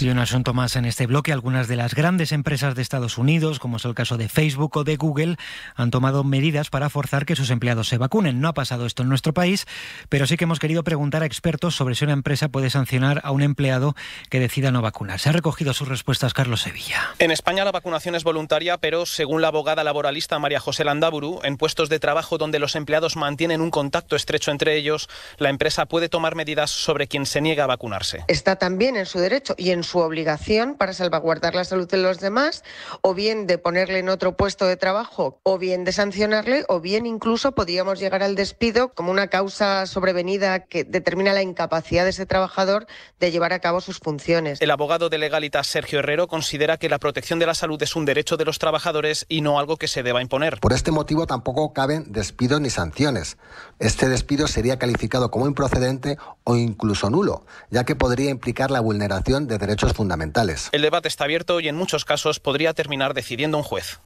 Y un asunto más en este bloque, algunas de las grandes empresas de Estados Unidos, como es el caso de Facebook o de Google, han tomado medidas para forzar que sus empleados se vacunen. No ha pasado esto en nuestro país, pero sí que hemos querido preguntar a expertos sobre si una empresa puede sancionar a un empleado que decida no vacunarse. Ha recogido sus respuestas Carlos Sevilla. En España la vacunación es voluntaria, pero según la abogada laboralista María José Landaburu, en puestos de trabajo donde los empleados mantienen un contacto estrecho entre ellos, la empresa puede tomar medidas sobre quien se niega a vacunarse. Está también en su derecho y en su obligación para salvaguardar la salud de los demás, o bien de ponerle en otro puesto de trabajo, o bien de sancionarle, o bien incluso podríamos llegar al despido como una causa sobrevenida que determina la incapacidad de ese trabajador de llevar a cabo sus funciones. El abogado de legalitas Sergio Herrero considera que la protección de la salud es un derecho de los trabajadores y no algo que se deba imponer. Por este motivo tampoco caben despidos ni sanciones. Este despido sería calificado como improcedente o incluso nulo, ya que podría implicar la vulneración de derechos fundamentales. El debate está abierto y en muchos casos podría terminar decidiendo un juez.